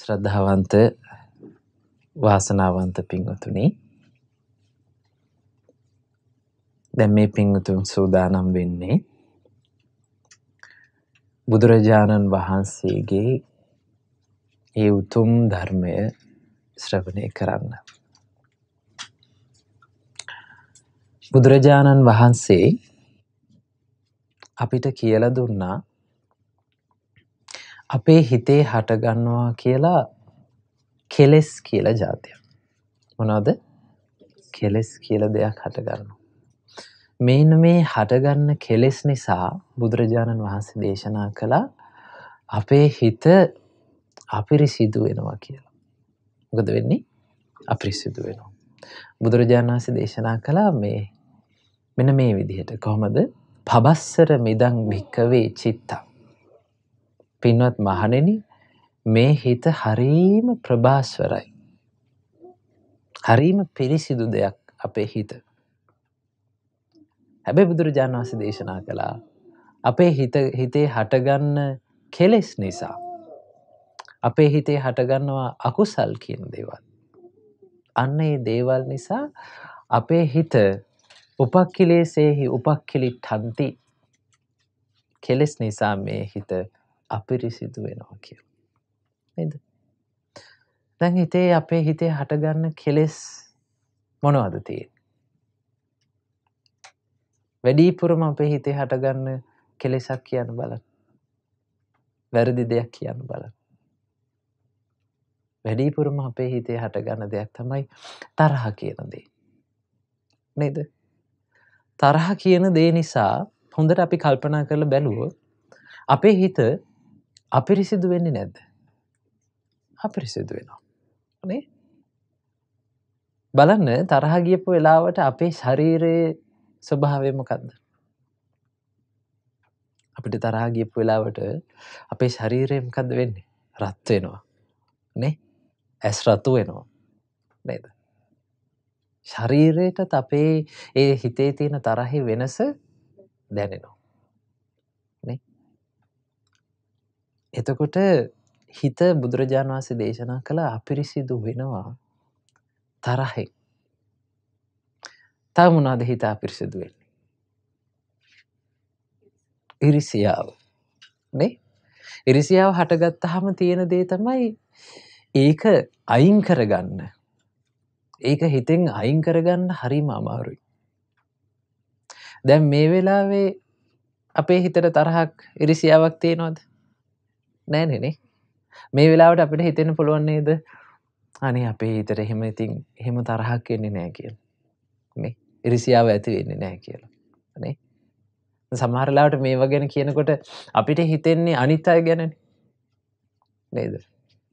ශ්‍රද්ධාවන්ත වාසනාවන්ත පින්වතුනි දැන් මේ පින්වතුන් සූදානම් වෙන්නේ බුදුරජාණන් වහන්සේගේ ඒ උතුම් ධර්මය ශ්‍රවණය කරන්න බුදුරජාණන් වහන්සේ අපිට කියලා දුන්නා අපේ හිතේ හටගන්නවා කියලා කෙලෙස් කියලා જાතියක්. මොනවද? කෙලෙස් කියලා දෙයක් හටගන්නවා. මේන මේ හටගන්න කෙලෙස් නිසා බුදුරජාණන් වහන්සේ දේශනා කළා අපේ හිත අපිරිසිදු වෙනවා කියලා. මොකද වෙන්නේ? අපිරිසිදු වෙනවා. බුදුරජාණන් වහන්සේ දේශනා කළා මේ මෙන්න මේ විදිහට කොහොමද? පබස්සර මිදං භික්කවේ චිත්තං පින්වත් මහණෙනි මේ හිත හරීම ප්‍රභාස්වරයි. හරීම පිරිසිදු දෙයක් අපේ හිත. හැබැ බුදුරජාණන් වහස දේශනා කළා අපේ හිතේ හටගන්න කෙලෙස් නිසා. අපේ හිතේ හටගන්නවා අකුසල් කියන දේවල්. අන්න ඒ දේවල් නිසා අපේ හිත උපක්කිලේසෙහි උපක්කිලි ටන්ති කෙලෙස් නිසා මේ හිත අපිරිසිදු වෙනවා කියලා. නේද? දැන් හිතේ අපේ හිතේ හටගන්න කෙලෙස් මොනවද තියෙන්නේ? වැඩිපුරම අපේ හිතේ හටගන්න කෙලෙසක් කියන්න බලන්න. වැරදි දෙයක් කියන්න බලන්න. වැඩිපුරම අපේ හිතේ හටගන්න දෙයක් තමයි තරහ කියන දේ. නේද? තරහ කියන දේ නිසා හොඳට අපි කල්පනා කරලා බැලුවොත් අපේ හිත අපිරිසිදු වෙන්නේ නැද්ද අපිරිසිදු වෙනවා නේ බලන්න තරහ ගියපු වෙලාවට අපේ ශරීරයේ ස්වභාවය මොකද්ද අපිට තරහ ගියපු වෙලාවට අපේ ශරීරය මොකද්ද වෙන්නේ රත් වෙනවා නේ ඇස් රතු වෙනවා නේද ශරීරයටත් අපේ ඒ හිතේ තියෙන තරහි වෙනස දැනෙනවා එතකොට හිත බුදුරජාණන් වහන්සේ දේශනා කළ අපිරිසිදු වෙනවා තරහෙන්. තව මොනවද හිත අපිරිසිදු වෙන්නේ? ඉරිසියාව. නේ? ඉරිසියාව හටගත්තාම තියෙන දේ තමයි ඒක අයින් කරගන්න. ඒක හිතෙන් අයින් කරගන්න හරිම අමාරුයි. දැන් මේ වෙලාවේ අපේ හිතට තරහක් ඉරිසියාවක් තියෙනවද? නෑනෙනේ මේ වෙලාවට අපිට හිතෙන පුළුවන්නේද අනේ අපේ හිතට එහෙම ඉතින් එහෙම තරහක් එන්නේ නෑ කියල මේ ඉරිසියාව ඇති වෙන්නේ නෑ කියලා නේ සමහරලාට මේ වගැන කියනකොට අපිට හිතෙන්නේ අනිත් අය ගැන නේද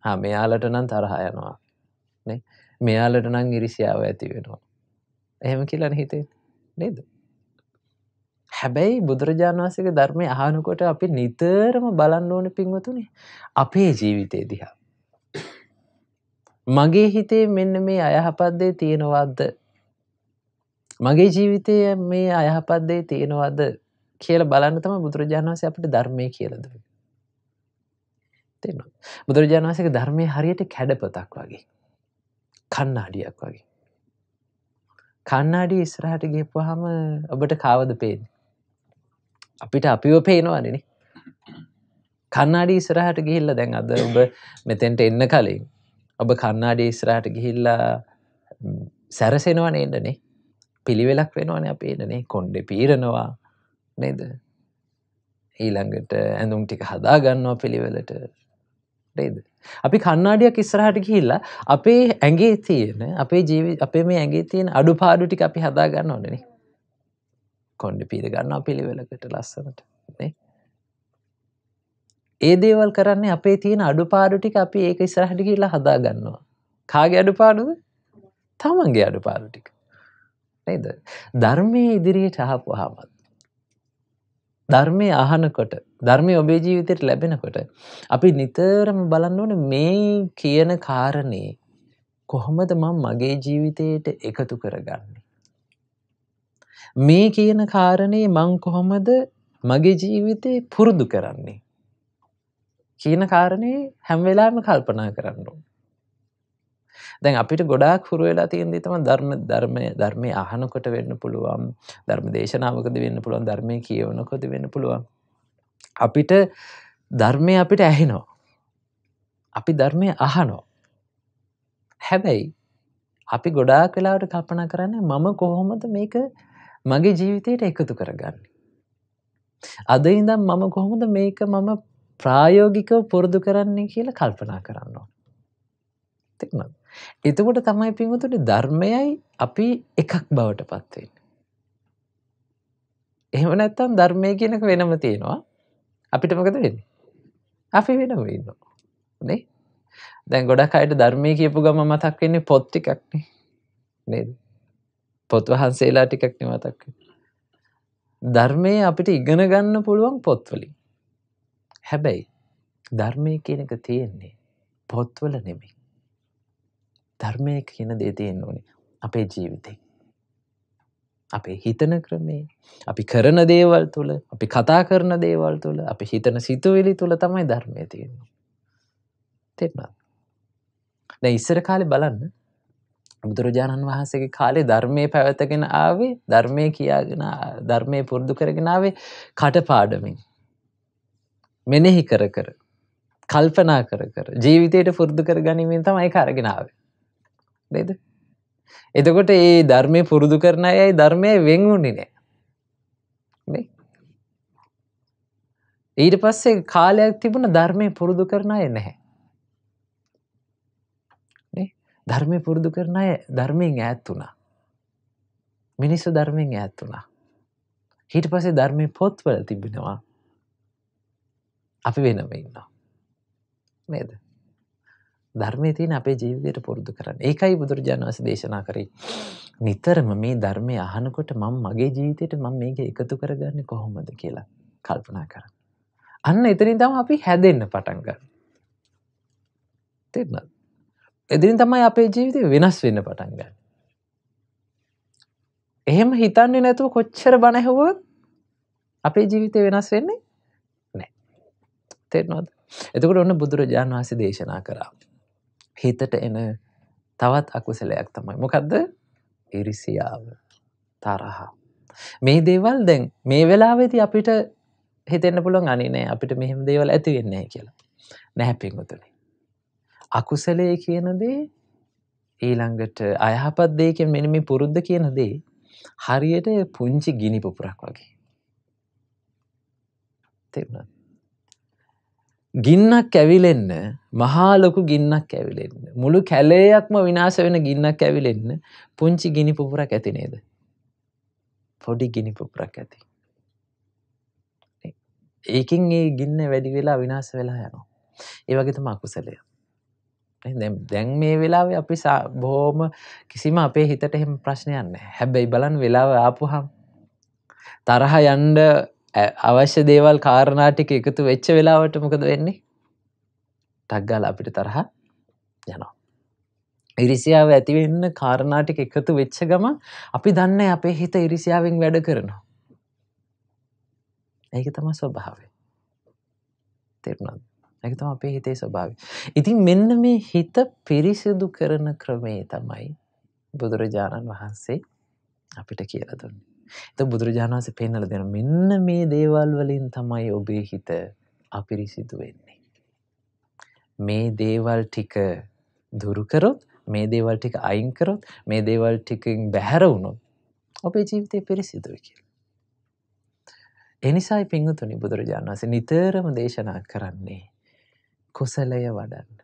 හා මෙයාලට නම් තරහා යනවා මෙයාලට නම් ඉරිසියාව ඇති වෙනවා එහෙම කියලන හිතේ නේද හැබැයි බුදුරජාණන් වහන්සේගේ ධර්මය අහනකොට අපි නිතරම බලන්න ඕන පින්වතුනි අපේ ජීවිතේ දිහා. මගේ හිතේ මෙන්න මේ අයහපත් දේ තියෙනවද? මගේ ජීවිතයේ මේ අයහපත් දේ තියෙනවද කියලා බලන්න තමයි බුදුරජාණන් වහන්සේ අපිට ධර්මය කියලා දුන්නේ. තේරෙනවද? බුදුරජාණන් වහන්සේගේ ධර්මය හරියට කැඩපතක් වගේ. කණ්ණාඩියක් වගේ. කණ්ණාඩිය ඉස්සරහට ගිහපුවාම ඔබට කාවද පේන්නේ? අපිට අපිව පේනවානෙන කන්නාඩි ඉස්රහට ගිහිල්ල දැන් අද ඔබ මෙතෙන්ට එන්න කලින් ඔබ කන්නාඩි ඉස්රහට ගිහිල්ලා සැරසෙනවන එන්නනේ පිළිවෙලක් වෙනවාන අප එන්නනේ කොන්්ඩ පීරණවා නේද ඊළඟට ඇඳුම් ටික හදා ගන්නවා පිළිවෙලට නේද අපි කන්නාඩියක් ඉස්සරහට ගිහිල්ලා අපේ ඇගේ තියෙන අපේ ජීවි අපේ මේ ඇගේ තියෙන අඩු පාඩු ටික අපි හදා ගන්න ඕනනේ කොන්්ඩි පීර ගන්නා පිළිවෙලකට ලස්සනට ඒ දේවල් කරන්නේ අපේ තියෙන අඩුපාඩු ටික අපි ඒක ඉස්සරහට කියලා හදා ගන්නවා කාගේ අඩුපාඩුද තමන්ගේ අඩුපාඩු ටික නේද ධර්මයේ ඉදිරියට ආපුවාමත් ධර්මය අහනකොට ධර්මය ඔබේ ජීවිතයට ලැබෙනකොට අපි නිතරම බලන්න ඕන මේ කියන කාරණේ කොහොමද මම මගේ ජීවිතයට එකතු කරගන්න මේ කියන කාරණේ මං කොහොමද මගේ ජීවිතේ පුරුදු කරන්නේ. කියන කාරණේ හැම්වෙලාම කල්පනා කරන්න. දැන් අපිට ගොඩාක් හුරු වෙලා තියෙන දේ තමයි ධර්ම ධර්මය ධර්මයේ අහනකොට වෙන්න පුළුවන් ධර්ම දේශනාවකදී වෙන්න පුළුවන් ධර්මයේ කියවනකොට වෙන්න පුළුවන් අපිට ධර්මය අපිට ඇහෙනවා අපි ධර්මය අහනෝ හැබැයි අපි ගොඩාක් වෙලාවට කල්පනා කරන්නේ මම කොහොමද මේක මගේ ජීවිතයට එකතු කරගන්න. අද ඉඳම් මම කොහොමද මේක මම ප්‍රායෝගිකව පුරුදු කරන්නේ කියලා කල්පනා කරන්න ඕන. තෙක්න. එතකොට තමයි පින්වතුනි ධර්මයයි අපි එකක් බවට පත් වෙන්නේ. එහෙම නැත්නම් ධර්මය කියන එක වෙනම තියෙනවා. අපිට මොකද වෙන්නේ? අපි වෙනම ඉන්නවා. නේ? දැන් ගොඩක් අයට ධර්මය කියපු ගම මතක් වෙන්නේ පොත් ටිකක් නේ. නේද? පොත් වහන්සේලා ටිකක් නිමතක් ධර්මය අපිට ඉගෙන ගන්න පුළුවන් පොත්වලින් හැබැයි ධර්මය කියන එක තියෙන්නේ පොත්වල නෙමෙයි ධර්මය කියන දේ තියෙන්න ඕනේ අපේ ජීවිතේ අපේ හිතන ක්‍රමේ අපි කරන දේවල් තුළ අපි කතා කරන දේවල් තුළ අපි හිතන සිතුවිලි තුළ තමයි ධර්මය තියෙනවා තෙරනා දැ ඉස්සර කාලෙ බලන්න බුදුරජාණන් වහන්සේගේ කාලේ ධර්මය පැවතගෙන ආවේ ධර්මය කියාගෙන ධර්මය පුරුදු කරගෙන ආවේ කටපාඩමින් මෙනෙහි කර කර කල්පනා කර කර ජීවිතයට පුරුදු කර ගනිමින් තමයි කරගෙන ආවේ නේද එතකොට ඒ ධර්මය පුරුදු කරන අයයි ධර්මය වෙන් වුණේ නෑ නේ ඊට පස්සේ කාලයක් තිබුණ ධර්මය පුරුදු කරන අය නැහැ ධර්මය පුරුදු කරන අය ධර්මයෙන් ඈත් වුණා. මිනිස්සු ධර්මයෙන් ඈත් වුණා. හිට පසේ ධර්මය පොත්වල තිබෙනවා අපි වෙනම ඉන්නවා. නේද. ධර්මය තියෙන අපේ ජීවිතයට පුරුදු කරන්න ඒකයි බුදුරජාණන් වහන්සේ දේශනා කරේ නිතරම මේ ධර්මය අහනකොට මම මගේ ජීවිතයට මම මේක එකතු කරගන්නේ කොහොමද කියලා කල්පනා කරන්න. අන්න එතනින් තමයි අපි හැදෙන්න පටන් ගන්න. තේරුණාද? එදිරින් තමයි අපේ ජීවිතය වෙනස් වෙන්න පටන් ගන්න. එහෙම හිතන්නේ නැතුව කොච්චර බණැහුවත් අපේ ජීවිතය වෙනස් වෙන්නේ නෑ. තෙරනොද එතකට ඔන්න බුදුරජාණන් වහන්සේ දේශනා කරා. හිතට එන තවත් අකුසලයක් තමයි මොකක්ද ඉරිසියාව තරහා. මේ දේවල් දැන් මේ වෙලාවෙති අපිට හිතෙන්න්න පුළුවන් අනිනෑ අපිට මෙහෙම දේවල් ඇති වෙන්නේ කියලා නැහැ පින්ගතුනි අකුසලයේ කියන දේ ඊළඟට අයහපත් දෙයකින් මෙන්න මේ පුරුද්ද කියන දේ හරියට පුංචි ගිනි පුපුරක් වගේ. තේරුණාද? ගින්නක් ඇවිලෙන්න මහා ලොකු ගින්නක් ඇවිලෙන්න මුළු කැලේයක්ම විනාශ වෙන ගින්නක් ඇවිලෙන්න පුංචි ගිනි පුපුරක් ඇති නේද? පොඩි ගිනි පුපුරක් ඇති. ඒකෙන් ඒ ගින්න වැඩි වෙලා විනාශ වෙලා යනවා. ඒ වගේ තමයි අකුසලයක්. දැන් මේ වෙලාවේ අපි බොහෝම කිසිම අපේ හිතට එහෙම ප්‍රශ්නයන්න හැබැයි බලන් වෙලාව ආපුහම් තරහ යන්ඩ අවශ්‍ය දේවල් කාරණාටික එකතු වෙච්ච වෙලාවට මොකද වෙන්නේ ටක්ගාල අපිට තරහ යනවා ඉරිසියාව ඇතිවෙන්න කාරණාටික එකතු වෙච්ච ගම අපි දන්න අපේ හිත ඉරිසියාවෙන් වැඩ කරනවා ඒක තම ස්වභාවේ තෙරුණත් නැකතම අපේ හිතේ ස්වභාවය. ඉතින් මෙන්න මේ හිත පිරිසිදු කරන ක්‍රමේ තමයි බුදුරජාණන් වහන්සේ අපිට කියලා දුන්නේ. එත බුදුරජාණන් වහන්සේ පෙන්වලා දෙන මෙන්න මේ දේවල් වලින් තමයි ඔබේ හිත අපිරිසිදු වෙන්නේ. මේ දේවල් ටික දුරු කරොත් මේ දේවල් ටික අයින් කරොත් මේ දේවල් ටිකෙන් බැහැර වුණොත් අපේ ජීවිතේ පිරිසිදුයි කියලා. එනිසායි පිංගුතුනි බුදුරජාණන් වහන්සේ නිතරම දේශනා කරන්නේ කුසලය වඩන්න.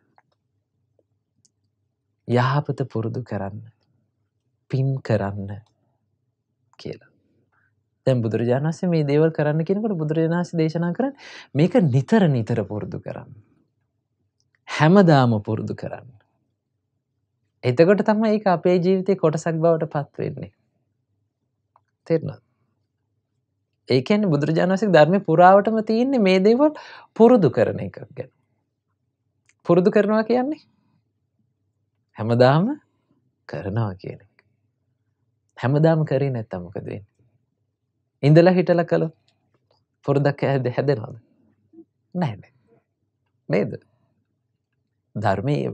යහපත පුරුදු කරන්න පින් කරන්න කියලා. දැන් බුදුරජාණන්ස මේ දේවල් කරන්න කෙනකට බුදුරජාණන්ස දේශනා කරන්න මේක නිතර නිතර පුරුදු කරන්න. හැමදාම පුරුදු කරන්න. එතකොට තම ඒ අපේ ජීවිතය කොටසක් බවට පත්වෙන්නේ. තෙරන. ඒකැන බුදුරජාණන්සක ධර්මය පුරාවටම තියන්නේ මේ දේවල් පුරුදු කරන එකක් ගැන. පුරුදු කරනවා කියන්නේ හැමදාම කරනවා කියන එක හැමදාම කරේ නැත්තම් මොකද වෙන්නේ ඉඳලා හිටලා කළොත් පුරුද්දක් හැදෙනවද නැහැ නේ නේද ධර්මයේ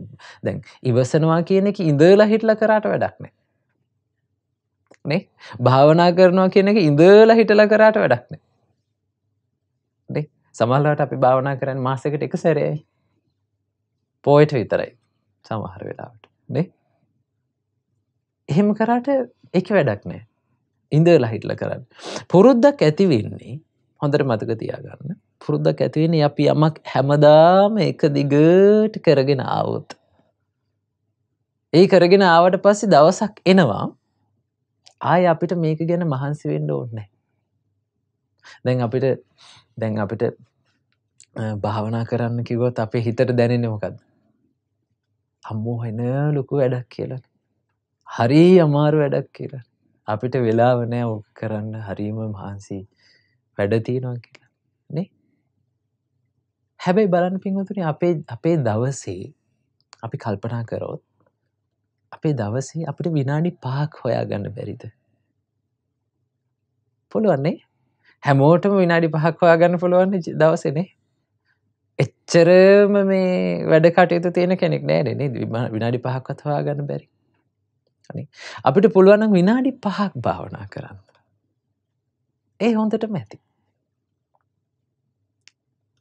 දැන් ඉවසනවා කියන එක ඉඳලා හිටලා කරාට වැඩක් නැහැ නේ භාවනා කරනවා කියන එක ඉඳලා හිටලා කරාට වැඩක් නැහැ නේ සමහරවිට අපි භාවනා කරන්නේ මාසෙකට එක සැරේයි පෝයට විතරයි සමහර වෙලාවට නේ එහෙම කරාට එක වැඩක් නෑ ඉඳලා හිටල කරන්න පුරුද්දක් ඇතිවෙන්නේ හොඳට මතක තියාගන්න පුරුද්දක් ඇතිවෙන්නේ අපි යමක් හැමදාම එක දිගට කරගෙන ආවොත් ඒ කරගෙන ආවට පස්සේ දවසක් එනවා ආය අපිට මේක ගැන මහන්සි වෙන්න ඕන්නේ දැන් අපිට දැන් අපිට භාවනා කරන්න කිවොත් අපේ හිතට දැනෙන්නේ මොකක්ද අම්මෝ හෙන ලොකු වැඩක් කියලා. හරි අමාරු වැඩක් කියලා. අපිට වෙලාව නෑ ඕක කරන්න හරීම මහන්සි වැඩ තියෙනවා කියලා. නේ? හැබැයි බලන්න පින්වතුනි අපේ අපේ දවසේ අපි කල්පනා කරොත් අපේ දවසේ අපිට විනාඩි 5ක් හොයාගන්න බැරිද? පුළුවන් නේ? හැමෝටම විනාඩි 5ක් හොයාගන්න පුළුවන් දවසේනේ. එච්චරම මේ වැඩ කටයුතු තියෙන කෙනෙක් නෑනේ විනාඩි පහක් අතවා ගන්න බැරි. අපිට පුළුවනම් විනාඩි පහක් භාවනා කරන්න. ඒ හොඳට මැති.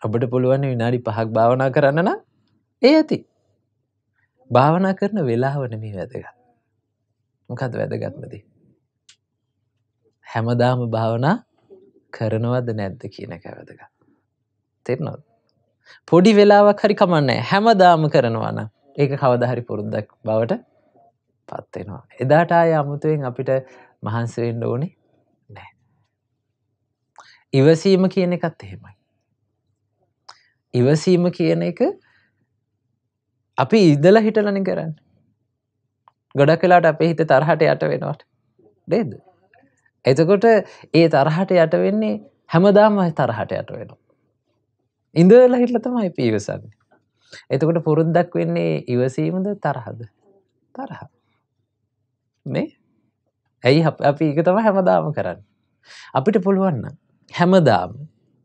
අපට පුළුවන් විනාඩි පහක් භාවනා කරන්න නම් ඒ ඇති. භාවනා කරන වෙලාවන මේ වැදගත්. මොකද වැදගත්මදී. හැමදාම භාවනා කරනවද නැද්ද කියන එක වැදගත්. තෙරනොත්. පොඩි වෙලාවක් හරි කමන්නේ හැමදාම කරනවන ඒක කවදහරි පුරුද්දක් බවට පත්වෙනවා. එදාට ආය අමුතුවෙන් අපිට මහන්සිවෙන්ඩ ඕනේ නෑ. ඉවසීම කියන එකත් එහෙමයි. ඉවසීම කියන එක අපි ඉදල හිටලන කරන්න ගොඩක් කලාට අපේ හිත තරහට යට වෙනවට නේද එතකොට ඒ තරහට යට වෙන්නේ හැමදාම තරහට යට වෙනවා ඉඳලා හිටලා තමයි අපි ඉවසන්නේ. එතකොට පුරුද්දක් වෙන්නේ ඉවසීමද තරහද? තරහ. මේ ඇයි අපි ඒක තමයි හැමදාම කරන්නේ. අපිට පුළුවන් නම් හැමදාම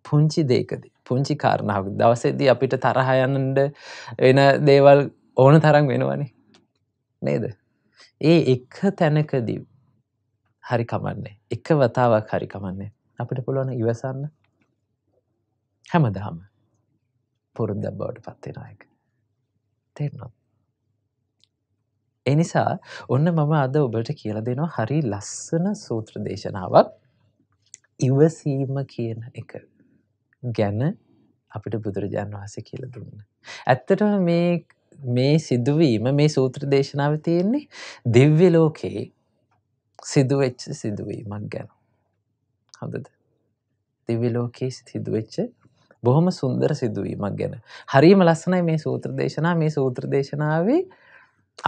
පුංචි දෙයකදී පුංචි කාරණාවක් දවසේදී අපිට තරහ යන්න වෙන දේවල් ඕන තරම් වෙනවනේ. නේද? ඒ එක තැනකදී හරි කමන්නේ. එක වතාවක් හරි කමන්නේ. අපිට පුළුවන් ඉවසන්න හැමදාම පුරුද්දක් බවට පත් වෙනවා ඒක. තේරෙනවද? ඒ නිසා ඔන්න මම අද ඔබට කියලා දෙනවා හරි ලස්සන සූත්‍ර දේශනාවක්. ඉවසීම කියන එක ගැන අපිට බුදුරජාන් වහන්සේ කියලා දුන්නා. ඇත්තටම මේ මේ සිදුවීම මේ සූත්‍ර දේශනාව තියෙන්නේ දිව්‍ය ලෝකයේ සිදුවෙච්ච සිදුවීමක් ගැන. හොඳද? දිව්‍ය ලෝකයේ සිදුවෙච්ච බොහොම සුන්දර සිදුවීමක් ගැන. හරිම ලස්සනයි මේ සූත්‍ර දේශනා මේ සූත්‍ර දේශනාවේ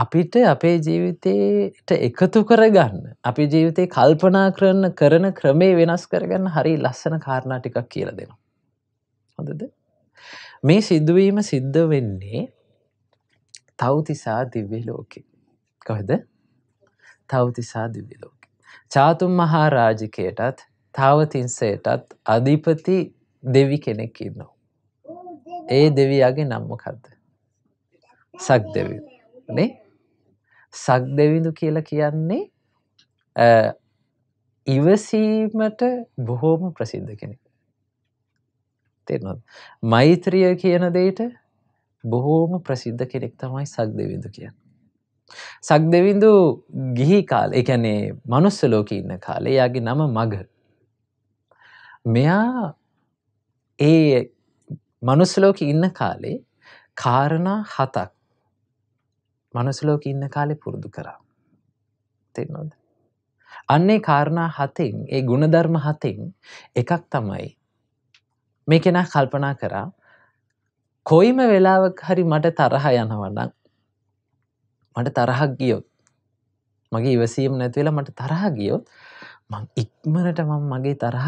අපිට අපේ ජීවිතයට එකතු කරගන්න අපි ජීවිතය කල්පනා කරන්න කරන ක්‍රමේ වෙනස් කරගන්න හරි ලස්සන කාරණා ටිකක් කියල දෙනවා. හොඳද මේ සිද්ධුවීම සිද්ධ වෙන්නේ තවතිසා දිව්‍ය ලෝකෙ කොහෙද තවතිසා දිව්‍ය ලෝක. චාතුම් මහා රාජිකයටත් තවතින්සයටත් අධිපති දෙවි කෙනෙක් ඉන්නවා. ඒ දෙවියගේ නම්මකක්ද. සක් දෙවි නේ සක් දෙවිඳු කියලා කියන්නේ ඉවසීමට බොහෝම ප්‍රසිද්ධ කෙනෙක්. තෙනොත් මෛත්‍රිය කියන දෙයට බොහෝම ප්‍රසිද්ධ කෙනෙක් තමයි සක් දෙවිඳු කියන්න. සක් දෙවිඳු ගිහි කාල එකැනේ මනුස්ස ලෝක ඉන්න කාලේ යාගේ නම මග. මෙයා ඒ මනුස්සලෝක ඉන්න කාලේ කාරණා හතක් මනුස්සලෝක ඉන්න කාලෙ පුරුදු කරා. තෙන්නොද. අන්නේ කාරණා හතෙන් ඒ ගුණධර්ම හතෙන් එකක් තමයි. මේ කෙනා කල්පනා කරා කොයිම වෙලාවක් හරි මට තරහ යනවනම් මට තරහක් ගියොත් මගේ ඉවසීම නැතිවෙලා මට තරහ ගියොත් මං ඉක්මනට මං මගේ තරහ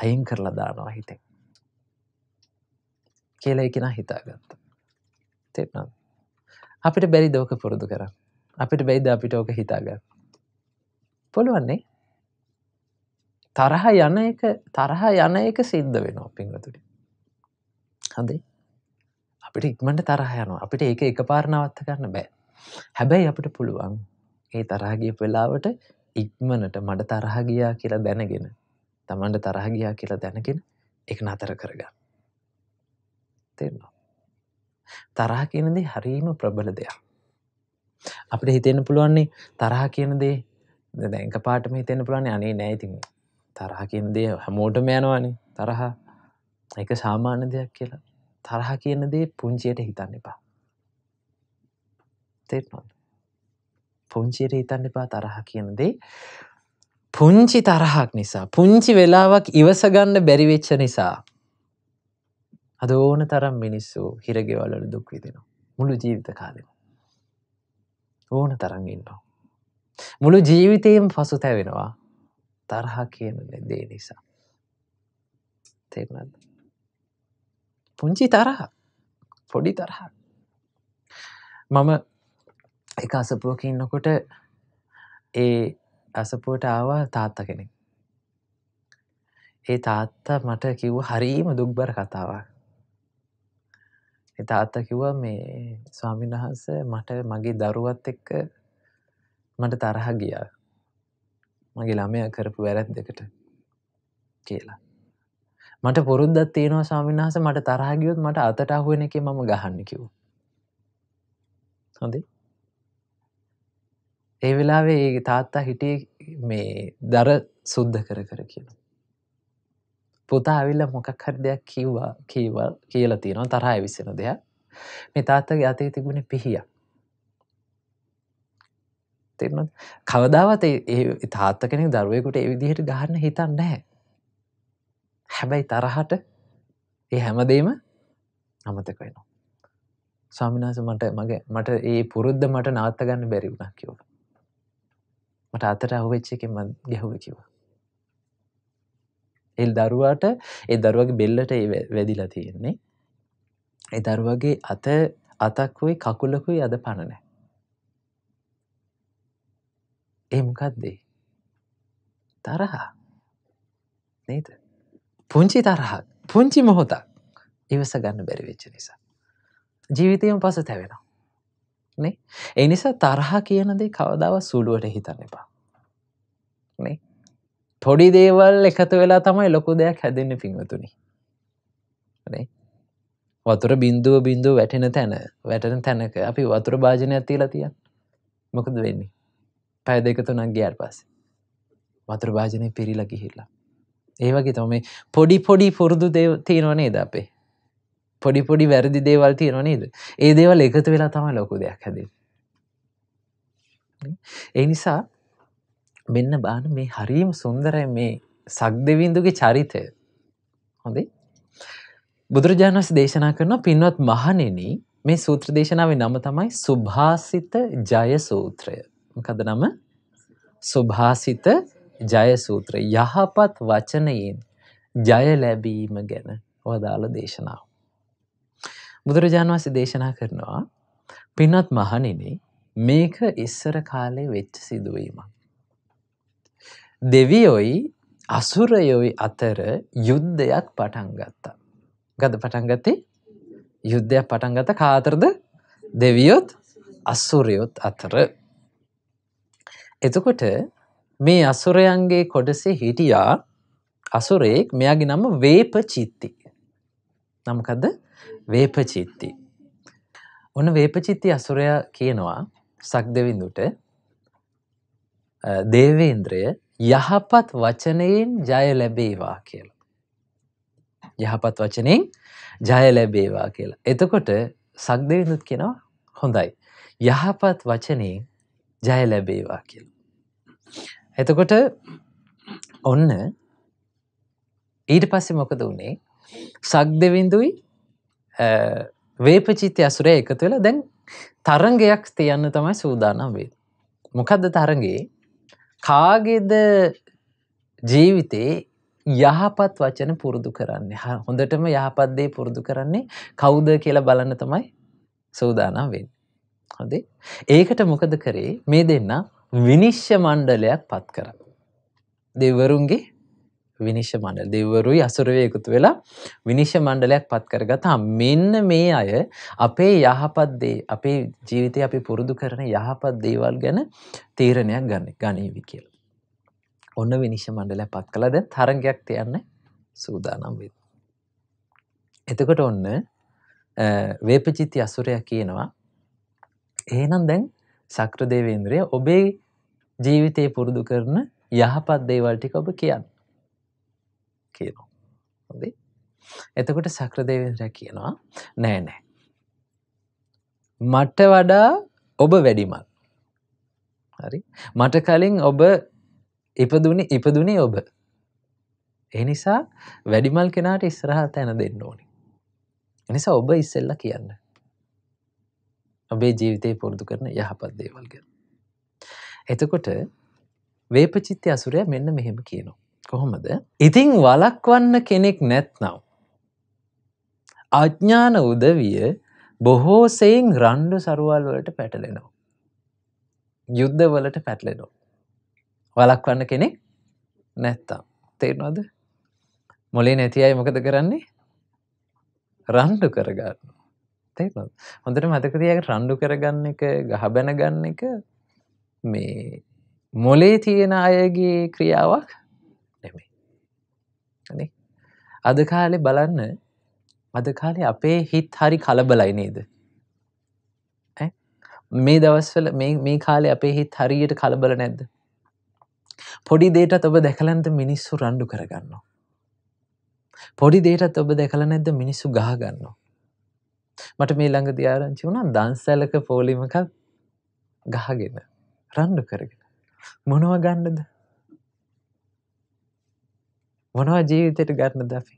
අයින් කරලා දානවා හිතෙක්. කියල එකෙන හිතාගත්ත තෙරනම් අපිට බැරි දෝක පුරුදු කර අපිට බැයිද අපිට ඕක හිතාග පොළුවන්නේ තරහ යන එක තරහා යන එක සිද්ධ වෙන පින්වතුරි හදේ අපිට ඉක්මට තරහයනවා අපිට ඒක එක පාරණවත්ත කරන්න බෑ හැබැයි අපට පුළුවන් ඒ තරහගිය වෙලාවට ඉක්මනට මට තරහගියා කියලා දැනගෙන තමන්ට තරහගියා කියලා දැනගෙන එක අතර කරගන්න මට්ටමටත්වෙන්නවා. තරහ කියනදේ හරීම ප්‍රබල දෙයක්. අපිට හිතෙන පුළුවන්නේ තරහ කියනදේ දැක පාටම හිතෙන පුළන්නේ අනේ නෑතින් තරහ කියනදේ හැමෝටම යනවානේ තරහ එක සාමාන්‍ය දෙයක් කියලා තරහ කියන දේ පුංචියට හිතන්න එපා. තෙත්නොත්. පුංචියට හිතන්න එපා තරහ කියන දේ පුංචි තරහක් නිසා පුංචි වෙලාවක් ඉවසගන්න බැරිවෙච්ච නිසා අද ඕන තරම් මිනිස්සු හිරගෙවලට දුක් විදිනවා. මුළු ජීවිත කාලෙම. ඕන තරම් ඉන්නවා. මුළු ජීවිතයෙන් පසු තැවෙනවා තරහ කියන දේ නිසා. තේරුණාද? පුංචි තරහ. පොඩි තරහ. මම එක අසපුවක ඉන්නකොට ඒ අසපුවට ආවා තාත්ත කෙනෙක්. ඒ තාත්තා මට කිව්ව හරීම දුක්බර කතාවක්. තාත්තා කිව්වා මේ ස්වාමීන් වහන්සේ මට මගේ දරුවත් එක්ක මට තරහ ගියා. මගේ ළමයා කරපු වැරද්දකට කියලා. මට පුරුද්දක් තියෙනවා ස්වාමීන් වහන්සේ මට තරහ ගියොත් මට අතට අහු වෙන එකේ මම ගහන්න කිව්වා. හොඳයි. ඒ වෙලාවේ ඒ තාත්තා හිටියේ මේ දර සුද්ධ කර කර කියන. පුතා ඇවිල්ල මොකක් හරි දෙයක් කිව්වා කීව කියලා තියෙනවා තරහ ඇවිසෙන දෙයක් මේ තාත්තගේ අතේ තිබුණ පිහිය තෙරන කවදාවත් ඒ තාත්ත කෙනෙක් දරුවයකුට ඒ විදිහට ගහන්න හිතන්න නැහැ හැබැයි තරහට ඒ හැමදේම අමතක වෙනවා ස්වාමිනාස මට මගේ මට ඒ පුරුද්ධ මට නාත්ත ගන්න බැරි වුණක් කිව්වා මට අතට අහුවෙච්ච එකෙන් ගැහුව කිව්වා එල් දරුවාට ඒ දරුවගේ බෙල්ලට වැදිලා තියෙන්නේ. ඒ දරුවගේ අත අතක්කුයි කකුලකුයි අද පණනෑ. එමකක්දේ. තරහා නේද. පුංචි තරහක් පුංචි මොහොතක් ඉවස ගන්න බැරිවෙච්ච නිසා. ජීවිතයම පස තැවෙනවා. එනිසා තරහා කියනදේ කවදාව සුළුවට හිතන්න එපා. නේ තොඩි දේවල් එකතු වෙලා තමයි ලොකු දෙයක් හැදන්න පින්වතුනි වතුර බින්දුව බින්දුව වැටෙන තැන වැටන තැනක අපි වතුර භාජනයක් තියලා තියන් මොකද වෙන්නේ පැය දෙක තුනක් ගියාට පස්සේ වතුර භාජනය පිරිලා ගිහිල්ලා ඒ වගේ තම මේ පොඩි පොඩි පුරුදු තියෙනවා නේද අපේ පොඩි පොඩි වැරදි දේවල් තියෙනවා නේද ඒ දේවල් එකතු වෙලා තමයි ලොකු දෙයක් හැදේ ඒ නිසා මෙන්න බාන මේ හරීම සුන්දරය මේ සක් දෙවින්දුගේ චරිතය හොඳයි බුදුරජාණන් වස් දේශනා කරන පින්වත් මහනෙන මේ සූත්‍ර දේශනාව නම තමයි සුභාසිත ජය සූත්‍රය කද නම සුභාසිත ජය සූත්‍ර යහපත් වචනයෙන් ජය ලැබීම ගැන වදාළ දේශනාව. බුදුරජාණන් වස දේශනා කරනවා පින්වත් මහනිනේ මේක ඉස්සර කාලේ වෙච්ච සිදුවීමක්. දෙවියොයි අසුරයොයි අතර යුද්ධයක් පටන් ගත්තා. ගද පටන්ගති යුද්ධයක් පටන්ගත කාතරද දෙවියොත් අස්සුරයොත් අතර. එතකොට මේ අසුරයන්ගේ කොටසේ හිටියා අසුරයෙක් මෙයාගේ නම වේපචිත්ති. නමකද වේපචිත්ති. ඔන්න වේපචිත්ති අසුරයා කියනවා සක් දෙවිඳුට දේවේන්ද්‍රය යහපත් වචනයෙන් ජය ලැබේවා කියලා. යහපත් වචනයෙන් ජය ලැබේවා කියලා. එතකොට සක්දේවිඳුත් කෙනවා හොඳයි. යහපත් වචනයෙන් ජය ලැබේවා කියලා. එතකොට ඔන්න ඊට පස්සේ මොකද වුණේ සක්දෙවිඳුයි වේපචිත්‍ය අසුරය එකතු වෙලා දැන් තරංගයක් තියන්න තමයි සූදානම් වේ. මොකක්ද තරගේ කාගෙද ජීවිතේ යහපත් වචන පුරුදු කරන්නේ හොඳටම යහපත් දේ පුරුදු කරන්නේ කවුද කියලා බලන්න තමයි සූදානම් වෙන්නේ. හොඳේ. ඒකට මොකද කරේ මේ දෙන්න විනිශ්චය මණ්ඩලයක් පත් කරා. දෙවරුන්ගේ විනිශ මණ්ඩල දෙවරුයි අසුරවය එකතු වෙලා විනිශ මණ්ඩලයක් පත් කරගතා මෙන්න මේ අය අපේ යහපත්දේ අපේ ජීවිතය අපි පුරුදු කරන යහපත් දේවල් ගැන තීරණයක් ගන්න ගනීවි කියල. ඔන්න විනිශ මණ්ඩලය පත් කළද තරගයක් තියන්න සූදානම් වෙත්. එතකොට ඔන්න වේපචිති අසුරයක් කියනවා ඒනම් දැන් සක්‍රදේවේන්ද්‍රය ඔබේ ජීවිතය පුරුදු කරන යහපත් දේවල් ටික ඔබ කියන්න කියනවා. හොඳේ. එතකොට සක්‍රදේවෙන්ද්‍ර කියනවා නෑ නෑ. මට වඩා ඔබ වැඩිමල්. හරි මට කලින් ඔබ ඉපදුනි ඉපදුනේ ඔබ. එනිසා වැඩිමල් කෙනාට ඉස්රහල් තැන දෙන්න ඕනි. එනිසා ඔබ ඉස්සෙල්ල කියන්න. ඔබේ ජීවිතය පුරුදු කරන යහපත් දේවල්ග. එතකොට වේපචිත්‍ය අසුරය මෙන්න මෙහෙම කියනවා. කොහොමද ඉතිං වලක්වන්න කෙනෙක් නැත්නම්. අඥ්ඥාන උදවිය බොහෝසයෙන් රණ්ඩු සරුවල් වලට පැටලෙනවා. යුද්ධවලට පැටලෙනවා. වලක්වන්න කෙනෙක් නැත්තා තේරවාද මොලේ නැති අයි මොකද කරන්නේ රණ්ඩු කරගන්න තේ හොඳට මතකතියක රණ්ඩු කරගන්න එක ගහ බැනගන්න එක මේ මොලේ තියෙන අයගේ ක්‍රියාවක් අද කාලෙ බලන්න අද කාලේ අපේ හිත් හරි කලබලයි නේද මේ දවස්වල මේ කාලේ අපේ හිත් හරියට කලබල නැද්ද පොඩි දේටත් ඔබ දැකලන්ද මිනිස්සු රණ්ඩු කරගන්නවා පොඩි දේටත් ඔබ දැකල නැද්ද මිනිස්සු ගහගන්නවා මට මේ ළඟ දියාරංචි වුණා දන්සැලක පෝලිමකක් ගහගෙන රණ්ඩු කරගෙන මොනව ගන්නද මොනවා ජීවිතයට ගන්න දපි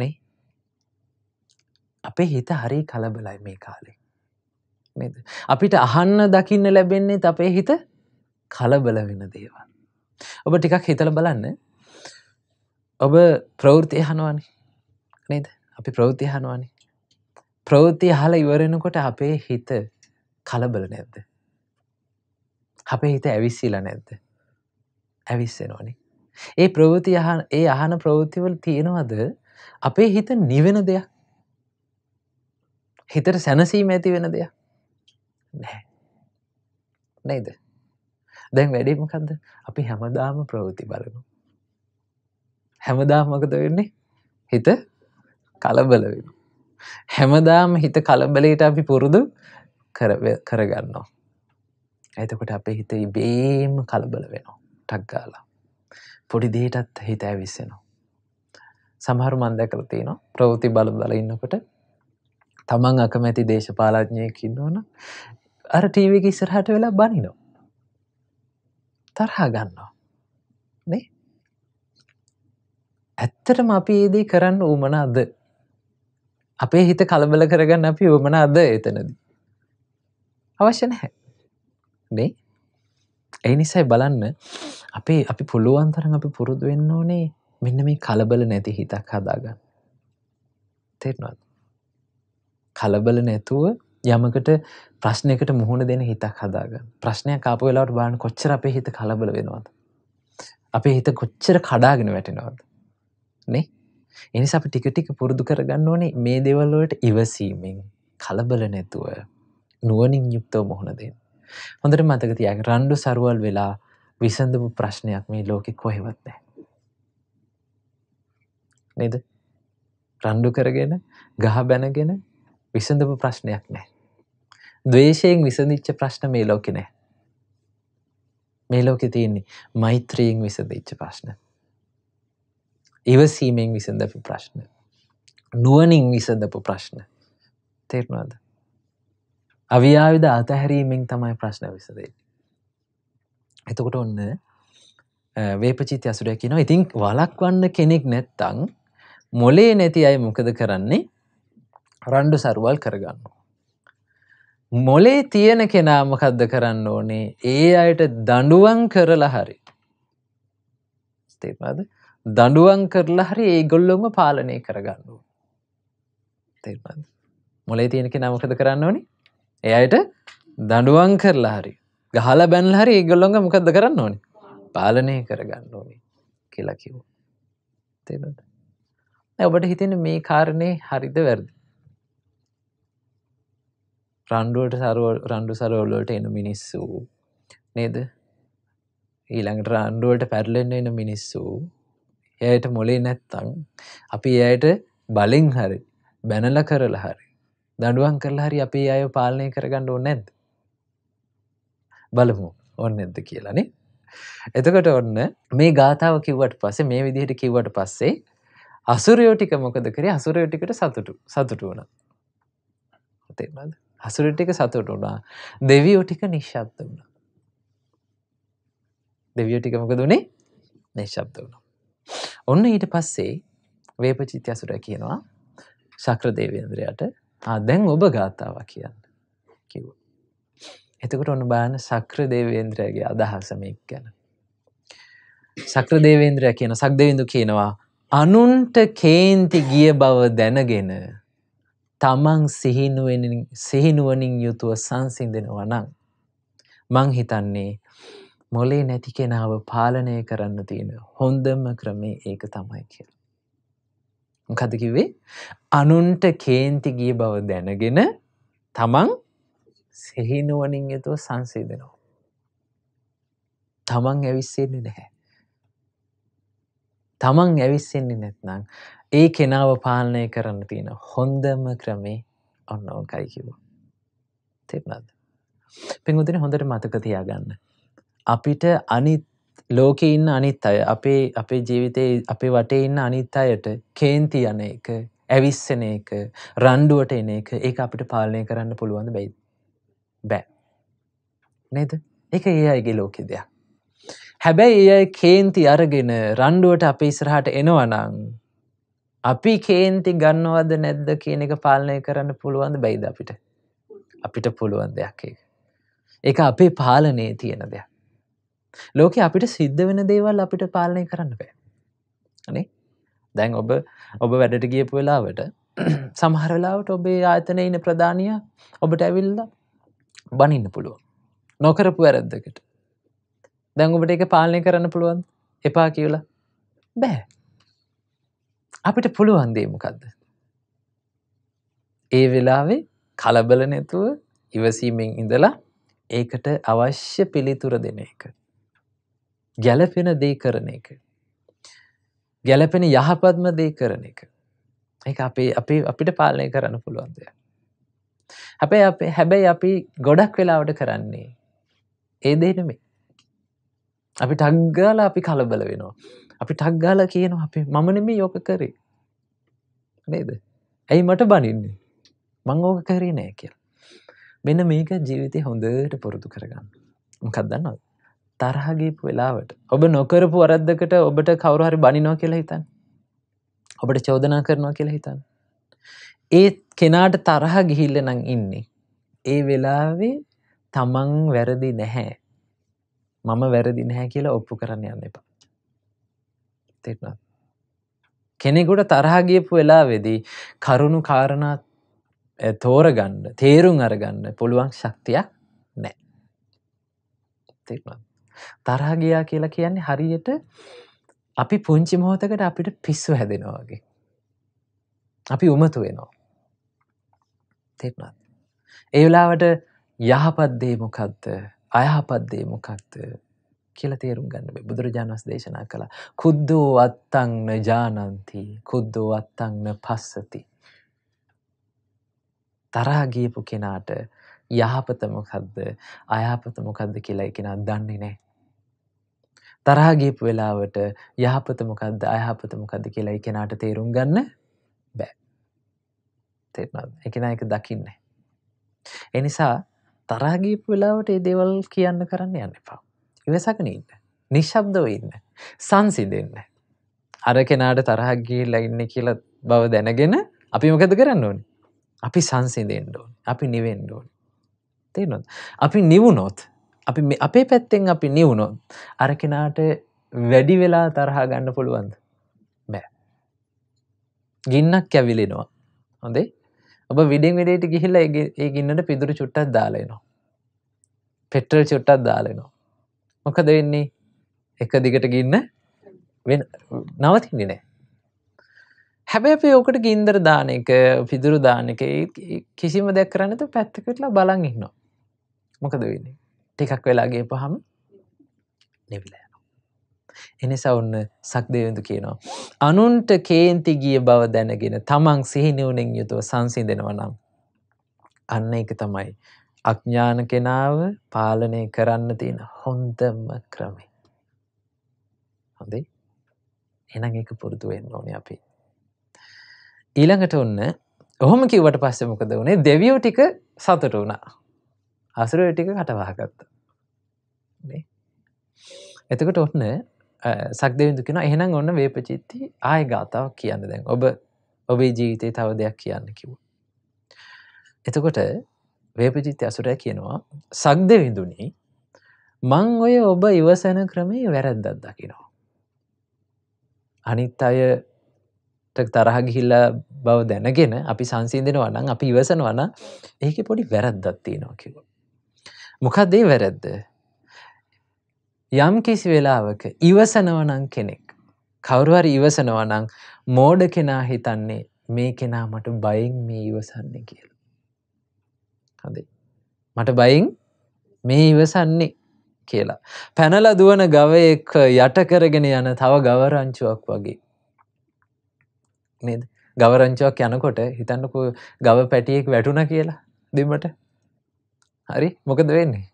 නේ අපේ හිත හරි කලබලයි මේ කාලේ නේද අපිට අහන්න දකින්න ලැබෙන්නේ අපේ හිත කලබල වෙන දේවල් ඔබ ටිකක් හිතල බලන්න ඔබ ප්‍රවෘතිය හනුවනි නේද අපි ප්‍රවෘතිය හනුවනි ප්‍රවෘතිය හල ඉවරෙනකොට අපේ හිත කලබල නැද්ද අපේ හිත ඇවිස්සීල නැද්ද ඇවිස්සෙනවනේ ඒ ප්‍රවෘති ඒ අහන ප්‍රවෘතිවල තියෙනවද අපේ හිත නිවෙන දෙයක් හිතට සැනසීම ඇති වෙන දෙයක් නැහැ නේද දැන් වැඩේමකක්ද අපි හැමදාම ප්‍රවෘති බලනු හැමදාම මොකද වෙන්නේ හිත කලබල වෙන හැමදාම හිත කලබලයට අපි පුරුදු කරගන්නවා එතකොට අපේ හිත ඉබේම කලබල වෙනවා ටක්ගාලා පොඩි දේටත් හිත ඇවිස්සෙනවා. සමහරු මන්දැකල තියනවා ප්‍රවෘති බල බල ඉන්නකොට තමන් අකමැති දේශපාලඥයකින්න ඕන අර ටීවක ඉස්සරහට වෙලා බනිනෝ. තරහා ගන්නවා. නේ ඇත්තටම අපි ඒදී කරන්න ඌමන අද අපේ හිත කලබල කරගන්න අපි ඌමන අද එතනද. අවශ්‍ය නැහැ. මේ ඒ නිසයි බලන්න අපේ අපි පුළුවන් තරම් අපි පුරුදු වෙන්න ඕනේ මෙන්න මේ කලබල නැති හිතක් හදාගන්න. තේරෙනවද? කලබල නැතුව යමකට ප්‍රශ්නයකට මුහුණ දෙන හිතක් හදාගන්න. ප්‍රශ්නයක් ආපු වෙලාවට බලන්න කොච්චර අපේ හිත කලබල වෙනවද? අපේ හිත කොච්චර කඩාගෙන වැටෙනවද? නේ? ඒ නිසා අපි ටික ටික පුරුදු කරගන්න ඕනේ මේ දේවල් වලට ඉවසීමෙන් කලබල නැතුව නුවණින් යුක්තව මුහුණ දෙන්න. හොඳට මතක තියාගන්න රණ්ඩු සරුවල් වෙලා විසඳපු ප්‍රශ්නයක් මේ ලෝකෙ කොහෙවත් නැහැ. නේද? රණ්ඩු කරගෙන ගහ බැනගෙන විසඳපු ප්‍රශ්නයක් නැහැ. ද්වේෂයෙන් විසඳිච්ච ප්‍රශ්න මේ ලෝකෙ නැහැ. මේ ලෝකෙ තියෙන්නේ මෛත්‍රියෙන් විසඳිච්ච ප්‍රශ්න. ඉවසීමෙන් විසඳපු ප්‍රශ්න. නුවණින් විසඳපු ප්‍රශ්න. තේරුණාද? අව්‍යාවිද අතහැරීමෙන් තමයි ප්‍රශ්න විසඳෙන්නේ. එතකොට ඔන්න වේපචීත අසුරය කියනවා ඉතින් වලක්වන්න කෙනෙක් නැත්තං මොලේ නැති අය මොකද කරන්නේ රණ්ඩු සරුවල් කරගන්න. මොලේ තියෙන කෙනාමකද්ද කරන්න ඕනේ ඒ අයට දඩුවන් කරලා හරි තේරවාද දඩුවන් කරලා හරි ඒ ගොල්ලොම පාලනය කරගන්න තේරවාද මොලේ තියෙන කෙනාමකද කරන්න ඕනේ එ අයට දඩුවන් කරලා හරි ගහල බැන්ල් හරි ඒගොල්ලොඟ මොකද කරන්න ඕනි පාලනය කරගන්න ඕනි කියලා කිව් තේනට ඔබට හිතෙන මේ කාරණය හරිද වැරදි රණ්ඩුවට සරුව රණ්ඩු සරවල්ලට එන මිනිස්සු නේද ඊළඟට රණ්ඩුවට පැටලෙන්න එන මිනිස්සු එයට මොලේ නැත්තං අපි එයට බලින් හරි බැනල කරලා හරි දඩුවන් කරලා හරි අපි අය පාලනය කරගන්න ඕ නැද බලමු ඔන්න එද කියලනේ. එතකොට ඔන්න මේ ගාථාව කිව්වට පස්සේ මේ විදිහට කිව්වට පස්සේ අසුරයෝ ටික මොකද කරේ අසුරයෝ ටිකට සතුටු සතුටු වුණා. තේරුණාද? අසුරයෝ ටික සතුටු වුණා. දෙවියෝ ටික නිශ්ශබ්ද වුණා. දෙවියෝ ටික මොකද උනේ? නිශ්ශබ්ද වුණා. ඔන්න ඊට පස්සේ වේපචිත්‍ය අසුරය කියනවා ශක්‍ර දේවේන්ද්‍රයාට ආ දැන් ඔබ ගාථාවක් කියන්න කිව්වා. එතකොට ඔන්න බාන සක්‍ර දේවේන්ද්‍රයගේ අදහස මේ ගැන. සක්‍ර දේවේන්ද්‍රය කියන සක්දේවිඳු කියනවා අනුන්ට කේන්ති ගිය බව දැනගෙන තමන් සිහිනුවනින් යුතුව සංසිඳෙනවා නම් මං හිතන්නේ මොලේ නැති කෙනාව පාලනය කරන්න තියෙන හොඳම ක්‍රමේ ඒක තමයි කියලා. මොකද කිව්වේ අනුන්ට කේන්ති ගිය බව දැනගෙන තමන් සෙහිනුවනින් යුතුව සංසේදනවා. තමන් ඇවිස්සෙන්නේ නැහැ. තමන් ඇවිස්සෙන්නේ නැත්නම් ඒ කෙනාව පාලනය කරන්න තියෙන හොඳම ක්‍රමේ ඔන්න ඕකයි කිව්වා. තේරුණාද? පින්වතුනි හොඳට මතක තියාගන්න. අපිට අනිත් ලෝකේ ඉන්න අනිත් අය අපේ අපේ ජීවිතේ අපේ වටේ ඉන්න අනිත් අයට කේන්ති යන එක ඇවිස්සෙන එක රණ්ඩුවට එන එක ඒක අපිට පාලනය කරන්න පුළුවන් බැයිද? බෑ. නේද? ඒක ඒ අයගේ ලෝකෙ දෙයක්. හැබැයි ඒ අය කේන්ති අරගෙන රණ්ඩුවට අප ඉස්රහට එනවනං. අපි කේන්ති ගන්නවද නැද්ද කියන එක පාලනය කරන්න පුළුවන්ද බැයිද අපිට. අපිට පුළුවන් දෙයක් ඒක. ඒක අපේ පාලනයේ තියෙන දෙයක්. ලෝක අපිට සිද්ධ වෙන දේවල් අපිට පාලනය කරන්න බෑ. අනේ දැන් ඔබ ඔබ වැඩට ගියපු වෙලාවට සමහරලාවට ඔබේ ආයතන ඉන ප්‍රධානය ඔබට ඇවිල්ලා බනින්න පුළුව නොකරපු වැරද්දකට දැංගුබට එක පාලනය කරන්න පුළුවන් එපා කියලා බෑ අපිට පුළුවන්දේමකක්ද ඒ වෙලාවේ කලබල නැතුව ඉවසීමෙන් ඉඳලා ඒකට අවශ්‍ය පිළිතුර දෙන එක ගැලපෙන දේ කරන එක ගැලපෙන යහපත්ම දේ කරන එක ඒ අපේ අපේ අපිට පාලනය කරන්න පුළුවන්දයක් හැබැයි අපේ හැබැයි අපි ගොඩක් වෙලාවට කරන්නේ ඒ දේ නෙමෙයි. අපි ටක් ගාලා අපි කලබල වෙනවා. අපි ටක් ගාලා කියනවා අපි මම නෙමෙයි ඕක කරේ. නේද? ඇයි මට බනින්නේ? මං ඕක කරේ නෑ කියලා. මෙන්න මේක ජීවිතේ හොඳට පුරුදු කරගන්න. මොකක්ද දන්නවද? තරහ ගිහපු වෙලාවට ඔබ නොකරපු වරද්දකට ඔබට කවුරු හරි බනිනවා කියලා හිතන්න. ඔබට චෝදනා කරනවා කියලා හිතන්න. ඒ කෙනාට තරහ ගිහිල්ල නං ඉන්නේ. ඒ වෙලාවේ තමන් වැරදි නැහැ. මම වැරදි නැහැ කියලා ඔප්පු කරන්න යන්න එපා. තෙක්නත්. කෙනෙකුට තරහගියපු වෙලා වෙදී කරුණු කාරණත් තෝරගන්න තේරුම් අරගන්න පුළුවන් ශක්තියක් නෑ. තෙක්නත්. තරහගයා කියලා කියන්නේ හරියට අපි පුංචි මොහොතකට අපිට පිස්සු හැදෙනවාගේ. අපි උමතු වෙනවා. තෙක්නත්. ඒ වෙලාවට යහපත්දේ මොකක්ද අයහපත්දේ මොකක්ද කියල තේරුම් ගන්න බුදුරජාණස් දේශනා කළ කුද්දෝ අත්තංන ජානන්ති කුද්දෝ අත්තංන පස්සති. තරාගියපු කෙනාට යහපතමොකක්ද අයහපතමොකක්ද කියලා එකෙනා දන්නේ නෑ. තරාගියපු වෙලාවට යහපතමොකක්ද අයහපතමොකක්ද කියලා එකෙනාට තේරුම් ගන්න බෑ. තෙරනද එකනා එක දකින්න. එනිසා තරාගීපු වෙලාවට ඒ දේවල් කියන්න කරන්න යන්න එපා. ඉවසකන ඉන්න. නිශ්ශබ්දව ඉන්න. සංසිදෙන්න. අර කෙනාට තරහගීල්ලා ඉන්න කියලා බව දැනගෙන අපි මොකද කරන්න ඕනි. අපි සංසිදෙන්ඩ ඕන අපි නිවෙන්ඩ ඕන. තේනොත් අපි නිවුණොත් අපි අපේ පැත්තෙන් අපි නිවුණොත් අරකෙනාට වැඩි වෙලා තරහා ගන්න පුළුවන්ද බෑ ගින්නක් කැවිලෙනවා හොඳේ ඔබ විඩින් විඩේට ගිහිල්ල ඒ ගින්නට පිදුරු චුට්ටක් දාලනවා පෙට්‍රල් චුට්ටක් දාලනවා මොකද වෙන්නේ එක දිගට ගින්න නවතින්නේ නෑ හැබැ අපේ ඕකට ගින්දර දාන එක පිදුරු දානක කිසිම දෙයක් කරන්නත පැත්තකටලා බලන් ඉන්නවා මොකද වෙන්නේ ටිකක් වෙලාගේ පහම නෙවිල එනිසා ඔන්න සක්දේවඳු කියනවා. අනුන්ට කේන්ති ගිය බව දැනගෙන තමන් සිහිනුවණෙන් යුතුව සංසිඳෙනවා නම් අන්න ඒක තමයි අඥාන කෙනාව පාලනය කරන්න තියෙන හොඳම ක්‍රමේ. හොඳයි. එහෙනම් ඒක පුරුදු වෙන්න ඕනේ අපි. ඊළඟට ඔන්න ඔහොම කිව්වට පස්සේ මොකද වුනේ? දෙවියෝ ටික සතුටු වුණා. අසුරයෝ ටික කටවහගත්තා. නේ? එතකොට ඔන්න සක්දවිදු කෙන එහෙනම් ඔන්න වේපචිත්ති ආය ගාතාව කියන්න දැන් ඔබ ඔබේ ජීවිතය තව දෙයක් කියන්න කිව්. එතකොට වේපචිත්‍ය අසුරය කියනවා සක්දවිඳුනි මං ඔය ඔබ ඉවසන ක්‍රමේ වැරැද්දත් දකිනවා. අනිත් අය තරහගිහිල්ල බව දැනගෙන අපි සංසිීදෙනවා නම් අපි ඉවසනවන ඒක පොඩි වැරද්දත්තිනවා කිව. මොකක්දේ වැරැද්ද යම් කිසි වෙලාවක ඉවසනවනං කෙනෙක්. කවරුවර ඉවසනවනං මෝඩ කෙනා හිතන්නේ මේ කෙනා මට බයින් මේ ඉවසන්නේ කියල. හදේ. මට බයින් මේ ඉවසන්නේ කියලා. පැනල දුවන ගවයෙක් යටකරගෙන යන තව ගවරංචුවක් වගේ. නේද ගවරංචුවක් යනකොට හිතන්නකු ගව පැටියෙක් වැටුන කියලා දෙමට හරි මොකද වෙන්නේ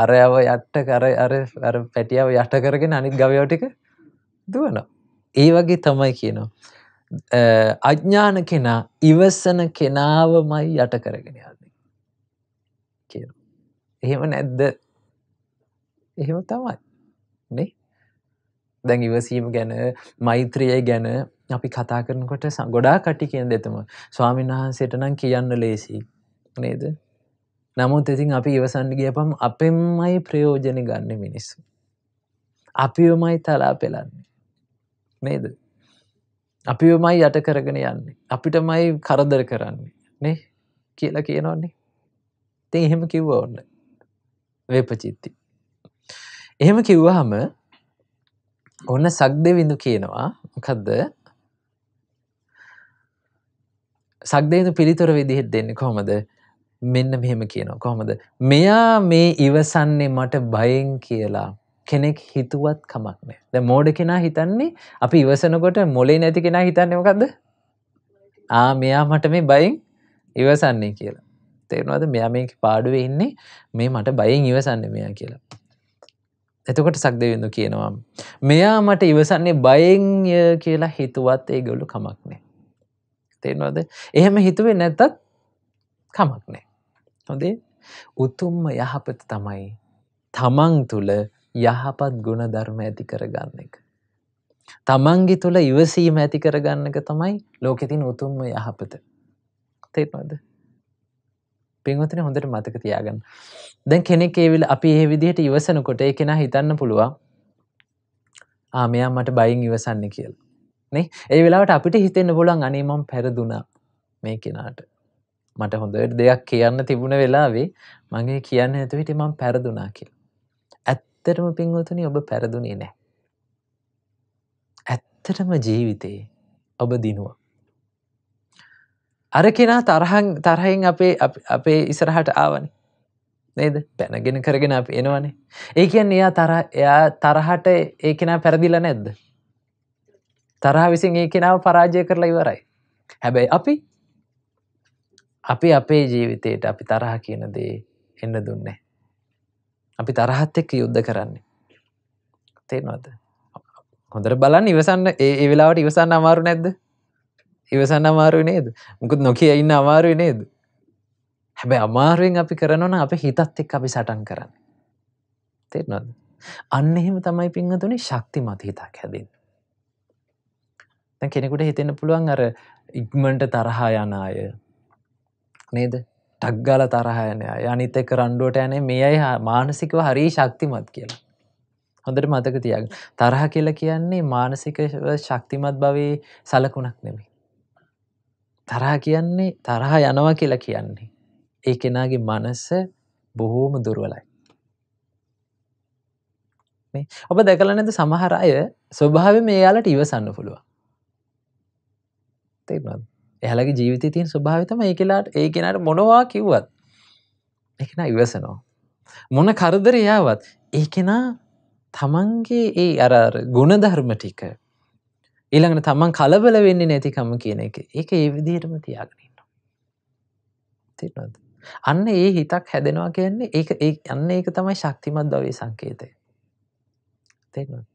අරයව යට කර අර පැටියාව යට කරගෙන අනිත් ගවයෝ ටික දුවනවා. ඒ වගේ තමයි කියනවා. අඥ්ඥාන කෙනා ඉවසන කෙනාවමයි යට කරගෙන යන්නේ කිය. එහෙම නැද්ද එහෙම තමයි නේ දැන් ඉවසීම ගැන මෛත්‍රිය ගැන අපි කතා කරනකොට ගොඩා කටි කියන දෙතම ස්වාමින් වහන්සේට නම් කියන්න ලේසි නේද නමුත් ඉතින් අපි ඉවසන්න ගියපම් අපෙන්මයි ප්‍රයෝජන ගන්න මිනිස්සු. අපිවමයි තලා පෙලන්නේ. නේද. අපිවමයි යට කරගෙන යන්නේ. අපිටමයි කරදර කරන්නේ. නේ කියලා කියනවන්නේ. තින් එහෙම කිව්ව ඔන්න. වේපචිත්ති. එහෙම කිව්වහම ඔන්න සක් දෙවිඳු කියනවා කදද සක්දේතු පිළිතුර විදිහෙත් දෙන්නේ කොහොමද මෙන්න මෙහෙම කියනවා කොහොමද මෙයා මේ ඉවසන්නේ මට බයෙන් කියලා කෙනෙක් හිතුවත් කමක් නෑ ද මෝඩ කෙනා හිතන්නේ අපි ඉවසනකොට මොලේ නැති කෙනා හිතන්නේ මොකක්ද ආ මෙයා මට මේ බයින් ඉවසන්නේ කියලා තේරෙනවද මෙයා මේ පාඩුවේ ඉන්නේ මේ මට බයෙන් ඉවසන්නේ මෙයා කියලා එතකොට සක් දෙවිඳු කියනවා. මෙයා මට ඉවසන්නේ බයෙන්ය කියලා හිතුවත් ඒ ගොලු කමක් නෑ. තේනවද එහෙම හිතුවේ නැත්තත් කමක් නෑ. හොඳේ උතුම්ම යහපත තමයි තමන් තුළ යහපත් ගුණධර්ම ඇති කරගන්න එක. තමන්ගි තුළ ඉවසීම ඇති කරගන්න එක තමයි ලෝකෙතින් උතුම්ම යහපත. තේරෙනවද? පින්වතුනි හොඳට මතක තියාගන්න. දැන් කෙනෙක් ඒ විල අපි මේ විදිහට ඉවසනකොට ඒ කෙනා හිතන්න පුළුවන් ආ මෙයා මට බයෙන් ඉවසන්නේ කියලා. නේ? ඒ වෙලාවට අපිට හිතෙන්න පුළුවන් අනේ මම පෙරදුනා මේ කෙනාට. මට හොඳට දෙයක් කියන්න තිබුණ වෙලාවේ මගේ කියන්න ඇතුවිට මං පැරදුනා කිය. ඇත්තටම පින්වතුනි ඔබ පැරදුනේ නෑ. ඇත්තටම ජීවිතයේ ඔබ දිනුව. අර කෙනා තරහන් තරහයෙන් අපේ අපේ ඉසරහට ආවනේ නේද පැනගෙන කරගෙන අප එනවනේ ඒ කියන් එයා තර එයා තරහට ඒ කෙනා පැරදිල නැද්ද තරහ විසින් ඒ කෙනාව පරාජය කරලා ඉවරයි හැබැයි අපි අපි අපේ ජීවිතයට අපි තරහ කියන දේ එන්න දුන්නේ. අපි තරහත් එක්ක යුද්ධ කරන්නේ. තේනවද හොඳර බලන්න ඉවසන්න ඒ වෙලාවට ඉවසන්න අමාරු නැද්ද ඉවසන්න අමාරුව නේද මුකුත් නොකිය ඉන්න අමාරුව නේද හැබැ අමාරුවෙන් අපි කරනවන අප හිතත් එක් අපි සටන් කරන්න තේනොද අන්න එහෙම තමයි පිංහතුනි ශක්ති මත හිතක් හැදින් කෙනෙකුට හිතෙන පුළුවන් අර ඉක්මට තරහා යන අය නේද ටක්ගාල තරහයනය අනිත එක රණ්ඩුවට යනේ මේ අයි මානසිකව හරි ශක්තිමත් කියලා. හොඳට මතක තියග තරහ කියල කියන්නේ මානසික ශක්තිමත් භවී සලකුණක් නෙමි. තරහ කියන්නේ තරහ යනවා කියලා කියන්නේ. ඒ කෙනාගේ මනස බොහෝම දුර්වලයි. ඔබ දැකල නැද සමහර අය ස්වභාව මේ යාලට ඉවසන්න පුළුවන්. තේබද එහලගේ ජීවිත තින් ස්වභාවිතම ඒ කියලාට ඒ කෙනට මොනවා කිව්වත් එකන ඉවසනෝ. මොන කරදරයාවත් ඒ කෙනා තමන්ගේ ඒ අර ගුණධර්ම ටික ඊළඟට තමන් කලබල වෙන්නේ නැතිකම කියන එක ඒක ඒ විදිහටම තියාගෙනන්න. තිනොද. අන්න ඒ හිතක් හැදෙනවා කියන්නේ ඒ අන්න ඒක තමයි ශක්තිමත් දවේ සංකේතය. තෙන්නොත්.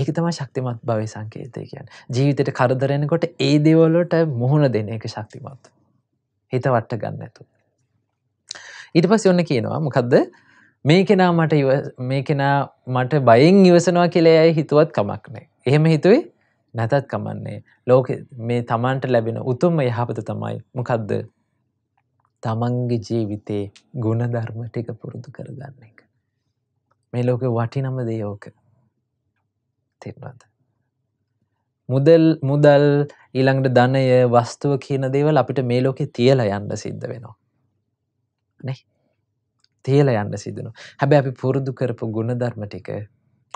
ඒක තමයි ශක්තිමත් භවය සංකේතය කියන්නේ. ජීවිතේට කරදර එනකොට ඒ දේවල් වලට මුහුණ දෙන එක ශක්තිමත්. හිත වට ගන්න නැතුව. ඊට පස්සේ ඔන්න කියනවා මොකද්ද? මේ කෙනා මට මේ කෙනා මට බයෙන් ඉවසනවා කියලා ඇයි හිතුවත් කමක් නැහැ. එහෙම හිතුවේ නැතත් කමන්නේ. ලෝක මේ තමන්ට ලැබෙන උතුම්ම යහපත තමයි මොකද්ද? තමන්ගේ ජීවිතේ ගුණධර්ම ටික පුරුදු කරගන්න එක. මේ ලෝකේ වටිනම දේ ඕක. තේරෙනවද මුදල් මුදල් ඊළඟට ධනය වස්තුව කියන දේවල් අපිට මේ ලෝකෙ තියලා යන්න සිද්ධ වෙනවා නේ තියලා යන්න සිදුණු හැබැයි අපි පුරුදු කරපු ගුණධර්ම ටික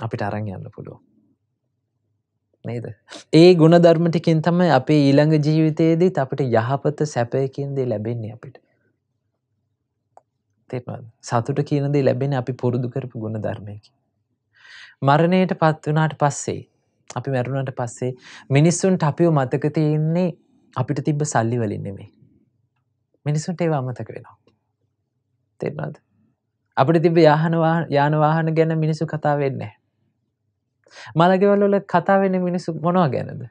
අපිට අරන් යන්න පුළුවන් නේද ඒ ගුණධර්ම ටිකෙන් තමයි අපේ ඊළඟ ජීවිතයේදීත් අපිට යහපත සැපයකින් දේ ලැබෙන්නේ අපිට තේරෙනවද සතුට කියන දේ ලැබෙන්නේ අපි පුරුදු කරපු ගුණධර්මයකින් මරණයට පත් වනාට පස්සේ අපි මැරුණට පස්සේ මිනිස්සුන්ට අපිව මතකතියන්නේ අපිට තිබ්බ සල්ලි වලින් නෙමේ. මිනිසුන්ට ඒවා අමතක වෙනවා. තෙරනද. අපිට තිබ යහනවා යානවාහන ගැන මිනිසු කතා වෙන්නේ. මළගෙවල්ලොල කතාවෙන මිනිසු මොනවා ගැනද.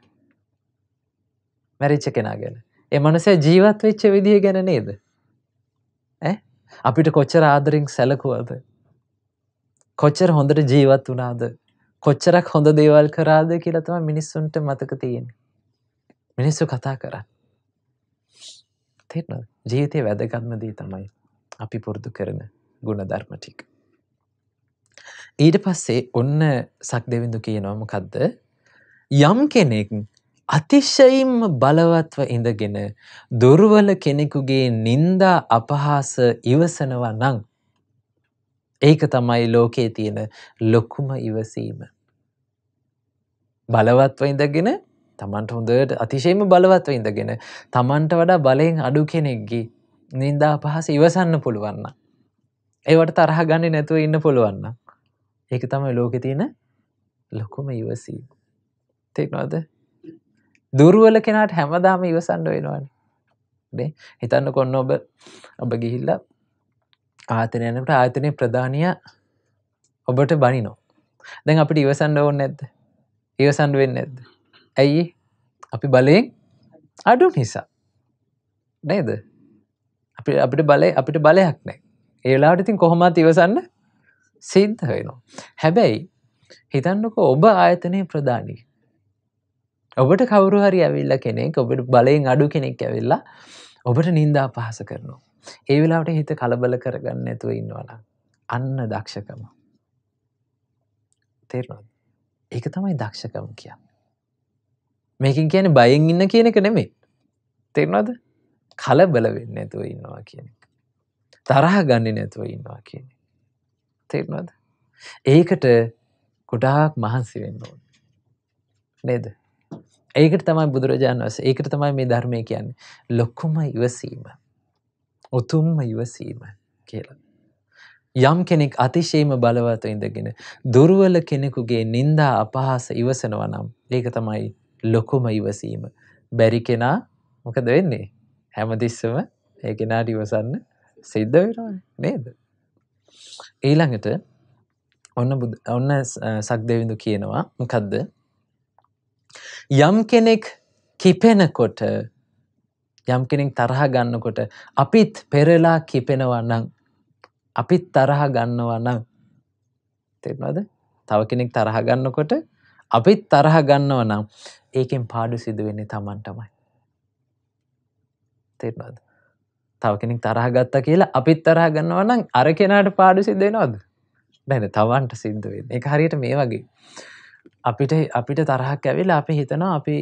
මැරිච්ච කෙනා ගැන. එ මනසේ ජීවත් වෙච්ච විදිහ ගැන නේද. අපිට කොච්චර ආදරින් සැලකුවද කොච්චර හොඳට ජීවත් වුණාද කොච්චරක් හොඳ දේවල් කරාද කියලා තමයි මිනිස්සුන්ට මතක තියෙන්නේ. මිනිස්සු කතා කරන්නේ. තේරෙනවද? ජීවිතේ වැදගත්ම දේ තමයි අපි පුරුදු කරන ಗುಣධර්ම ටික. ඊට පස්සේ ඔන්න සක්දෙවිඳු කියනවා මොකද්ද? යම් කෙනෙක් අතිශයින්ම බලවත්ව ඉඳගෙන දුර්වල කෙනෙකුගේ නිନ୍ଦා අපහාස ඉවසනවා නම් ඒක තමයි ලෝකයේ තියෙන ලොකුම ඉවසීම. බලවත්ව ඉඳගෙන තමන්ට හොඳට අතිශයම බලවත්ව ඉඳගෙන තමන්ට වඩා බලයෙන් අඩු කෙනෙක්ගේ නින්දා පහස ඉවසන්න පුළුවන්න. ඒවට තරහ ගන්න නැතුව ඉන්න පුළුවන්න. ඒක තමයි ලෝකෙ තියෙන ලොකුම ඉවසීම. තෙක්නවාද දුරුවල කෙනට හැමදාම ඉවසන්ඩ වෙනවාන හිතන්න කොන්න ඔබ ඔබ ගිහිල්ලා ආතන යනට ආයතනය ප්‍රධානය ඔබට බනිනෝ දැන් අපිට ඉවසන්ඩ ඕන්න ඇද ඉවසන්ඩ වෙන්න ඇද ඇයි අපි බලයෙන් අඩු නිසා නේද අපි අපිට බලය අපිට බලයක් නෑ ඒලාට ඉතින් කොහොමත් ඉවසන්න සිද්ධ වෙනවා හැබැයි හිතන්නක ඔබ ආයතනය ප්‍රධානී ඔබට කවරු හරි ඇවිල්ල කෙනෙක් ඔබට බලයෙන් අඩු කෙනෙක් ඇවිල්ලා ඔබට නින්දා පහස කරනවා ඒ වෙලාවට හිත කලබල කරගන්න නැතුව ඉන්නවනම් අන්න දක්ෂකම. තේරෙනවද? ඒක තමයි දක්ෂකම කියන්නේ. මේකෙන් කියන්නේ බයෙන් ඉන්න කියන එක නෙමෙයි. තේරෙනවද? කලබල වෙන්නේ නැතුව ඉන්නවා කියන එක. තරහ ගන්නේ නැතුව ඉන්නවා කියන එක. තේරෙනවද? ඒකට ගොඩාක් මහන්සි වෙන්න ඕනේ. නේද? ඒකට තමයි බුදුරජාණන් වහන්සේ ඒකට තමයි මේ ධර්මය කියන්නේ. ලොකුම ඉවසීම. උතුම්ම ඉවසීම කියලා. යම් කෙනෙක් අතිශයම බලවත ඉඳගෙන දුරුවල කෙනෙකුගේ නින්දා අපහාස ඉවසනවා නම් ඒක තමයි ලොකුම ඉවසීම. බැරි කෙනා මොකද වෙන්නේ හැමතිස්සම ඒ කෙනාට ඉවසන්න සිද්ධ වෙනවා නේද. ඊළඟට ඔන්න ඔන්න සක්දවිඳු කියනවා මොකක්ද යම් කෙනෙක් කිපෙනකොට යම් කෙනෙක් තරහ ගන්නකොට අපිත් පෙරලා කිපෙනවා නම් අපිත් තරහ ගන්නවා නම් තේරෙනවද? තව කෙනෙක් තරහ ගන්නකොට අපිත් තරහ ගන්නවා නම් ඒකෙන් පාඩු සිදු වෙන්නේ Tamanටමයි. තේරෙනවද? තව කෙනෙක් තරහ ගත්තා කියලා අපිත් තරහ ගන්නවා නම් අර කෙනාට පාඩු සිද්ධ වෙනවද? නැහැ නේ Tamanට සිද්ධ වෙන්නේ. ඒක හරියට මේ වගේ. අපිට අපිට තරහක් ඇවිල්ලා අපි හිතනවා අපි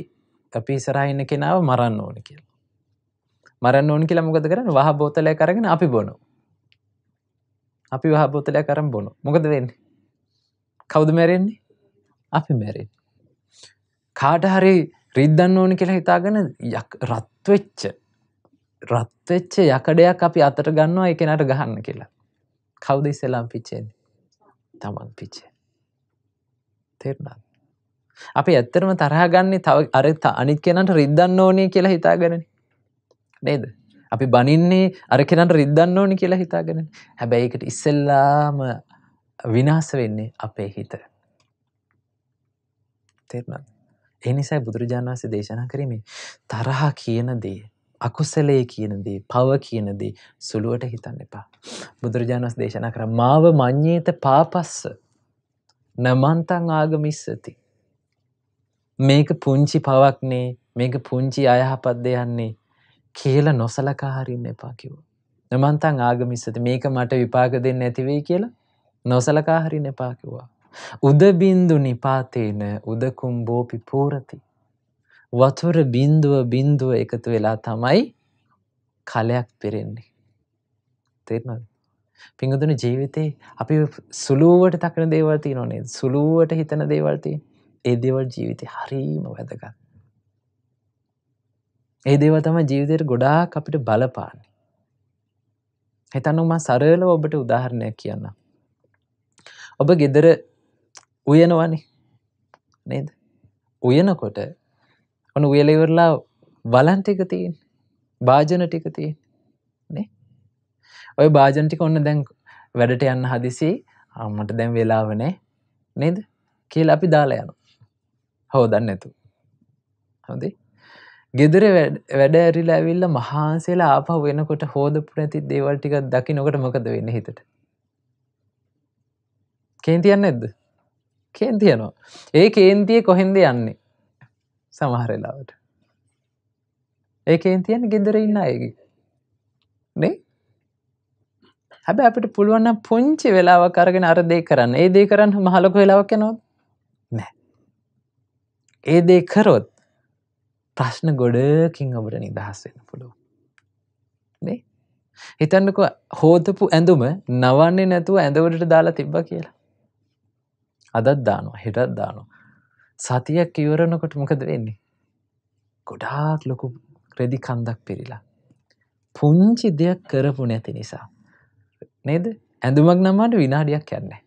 අපි ඉස්සරහා ඉන්න කෙනාව මරන්න ඕනේ කියලා. මරන්න ඕන් කියලා මොකද කරන්න වහ බෝතලය කරගෙන අපි බොනු අපි වහ බෝතලය කරම් බොනු මොකද වෙන්නේ කවුද මැරෙන්නේ අපි මැරෙන් කාට හරි රිද්දන්න ඕනි කියලා හිතාගෙන රත්වෙච්ච රත්වෙච්ච යකඩයක් අපි අතට ගන්නවා එකනට ගහන්න කියලා කවුද ඉස්සෙලාම් පිච්චෙන්නේ තමන් පිච්චේ තෙරනත් අපි ඇත්තරම තරහගන්නේ තව අරත අනිත් කෙනට රිද්දන්න ඕනේ කියලා හිතාගෙනන නේද. අපි බනින්නේ අර කෙනට රිද්දන්න ඕනි කියලා හිතාගෙන හැබැයිකට ඉස්සෙල්ලාම විනාස වෙන්නේ අපේ හිත. තේරනත්. එනිසයි බුදුරජාණන් වන්සේ දේශනා කරීමේ තරහ කියන දේ අකුසලයේ කියනදේ පව කියනදේ සුළුවට හිතන්න එපා. බුදුරජාණස් දේශනා කර මාව මං්්‍යේත පාපස්ස නමන්තං ආගමිස්සති. මේක පුංචි පවක්නේ මේක පුංචි අයහපත් දෙයන්නේ කියලා නොසලකා හරින්න එපා කිව්වා. නමන්තං ආගමිස්සති මේක මට විපාක දෙන්න ඇති වෙයි කියලා නොසලකා හරින්න එපා කිව්වා. උදබින්දු නිපාතේන උදකුම්බෝපි පූරති. වතුර බින්දුව බින්දුව එකතු වෙලා තමයි කලයක් පෙරෙන්නේ. තේරෙනවද? පිංගුතුනි ජීවිතේ අපි සුළුවට තකන දේවල් තියෙනව නේද? සුළුවට හිතන දේවල් තියෙන. ඒ දේවල් ජීවිතේ හරීම වැදගත්. ඒ දේව තම ජීවිතයට ගොඩාක් අපිට බලපාන්නේ. හිතන්නුම සරල ඔබට උදාහරණයක් කියන්න. ඔබ ගෙදර උයනවනේ නේද උයනකොට ඔන උයලෙවරලා වලන් ටික තියෙන භාජන ටික තියෙන නේ ඔය භාජන ටික ඔන්න දැන් වැඩට යන්න හදිසි අම්මට දැන් වෙලාව නෑ නේද කියලා අපි දාලා යනවා හොදන්න නැතු හොදේ ගෙදර වැඩ ඇරිලා ඇවිල්ල මහන්සේලා ආපහ වෙනකොට හෝදපු නැති දේවල් ටික දකි නොකට මොකද වෙන්න හිතට කේන්තියන්න එද්ද කේන්තියනවා ඒ කේන්තිය කොහෙන්ද යන්නේ සමහරලාවට ඒ කේන්තියන්න ගෙදර ඉන්න අයග නේ හැබ අපිට පුළුවන්න පුංචි වෙලාව කරගෙන අරදේ කරන්න ඒ දේ කරන්න මහලොක වෙලාවක් යනොත් නෑ ඒ දේ කරොත් ප්‍රශ්න ගොඩකින් ඔබට නිදහස්වෙන්න පුළුව. නේ හිතන්නක හෝතපු ඇඳුම නවන්නේ නැතුව ඇඳවලට දාලා තිබ්බ කියලා. අදත් දානවා හෙටත් දානවා. සතියක් ඉවරනකොට මොකද වෙන්නේ. ගොඩාක් ලොකු ක්‍රෙදි කන්දක් පිරිලා. පුංචි දෙයක් කරපු නැති නිසා. නේද ඇඳුමක් නමාට විනාඩියක් යන්නේ.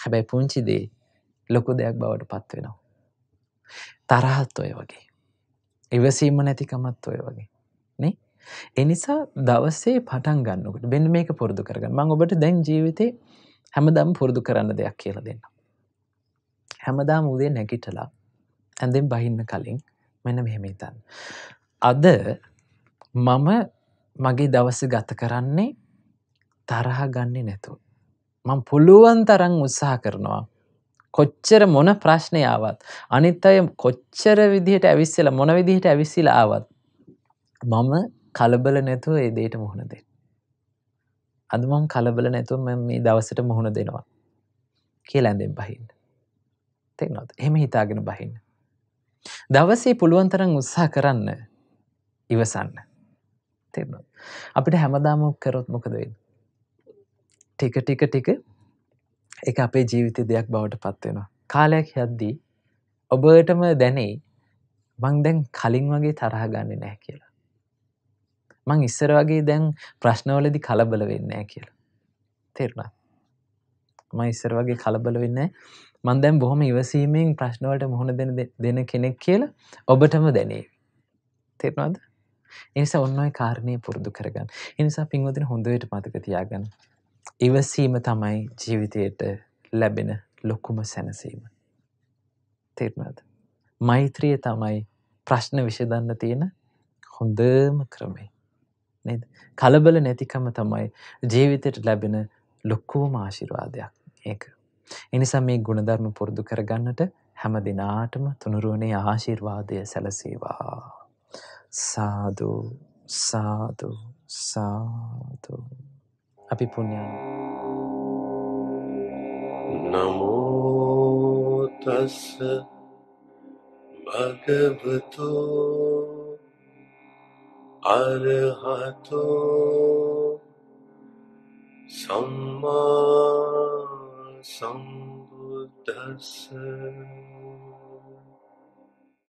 හැබැයි පුංචි දේ ලොකු දෙයක් බවට පත්වෙනවා. තරහත් ඔය වගේ. ඉවසීම නැතිකමත් ඔය වගේ. නේ? එනිසා දවසේ පටන් ගන්නකට බෙන් මේක පුරදු කරගන්න මං ඔබට දැන් ජීවිතේ හැමදම් පුරුදු කරන්න දෙයක් කියලා දෙන්න. හැමදාම උදේ නැගිටලා ඇඳෙන් බහින්න කලින් මෙන මෙහෙමිතන්. අද මම මගේ දවස ගත කරන්නේ තරහ ගන්නේ නැතු. මං පුළුවන් තරං උත්සාහ කරනවා කොච්චර මොන ප්‍රශ්නය ආවත් අනිත් අය කොච්චර විදිහට ඇවිස්සල මොන විදිහට ඇවිසිල ආවත් මම කලබල නැතුව ඒ දේට මුහුණ දෙන්න. අද මම කලබල නැතුව මම මේ දවසට මුහුණ දෙනවා කියලා ඇඳෙන් බහින්න. තේරෙනවද? එහෙම හිතාගෙන බහින්න. දවසේ පුළුවන් තරම් උත්සාහ කරන්න ඉවසන්න. තේරෙනවද? අපිට හැමදාම කරොත් මොකද වෙන්නේ? ටික ටික ටික එක අපේ ජීවිත දෙයක් බවට පත්වෙනවා. කාලයක් යද්දී ඔබටම දැනේ මං දැන් කලින් වගේ තරහ ගන්න නෑ කියලා. මං ඉස්සර වගේ දැන් ප්‍රශ්නවලදි කලබල වෙන්නෑ කියලා. තෙරුණා. ම ඉස්සර වගේ කලබල වෙන්න මන් දැන් බොහොම ඉවසීමෙන් ප්‍රශ්නවලට මුහුණ දෙන දෙන කෙනෙක් කියලා ඔබටම දැනේ. තෙරනවාද? එනිසා ඔන්නඔයි කාරණය පුරුදු කරගන්න. එනිසා පින්වතින හොඳුවයට මතක තියාගන්න. ඉවසීම තමයි ජීවිතයට ලැබෙන ලොකුම සැනසීම. තේරුණාද? මෛත්‍රිය තමයි ප්‍රශ්න විසඳන්න තියෙන හොඳම ක්‍රමය. නේද? කලබල නැතිකම තමයි ජීවිතයට ලැබෙන ලොකුම ආශිර්වාදයක්. ඒක. එනිසා මේ ගුණධර්ම පුරුදු කරගන්නට හැම දිනාටම තුනුරුවනේ ආශිර්වාදය සැලසේවා. සාදු සාදු සාදු අපි පුුණ්ඥන් නමෝතස්ස භගවතෝ අරහතෝ සම්මා සම්බුද්දස්ස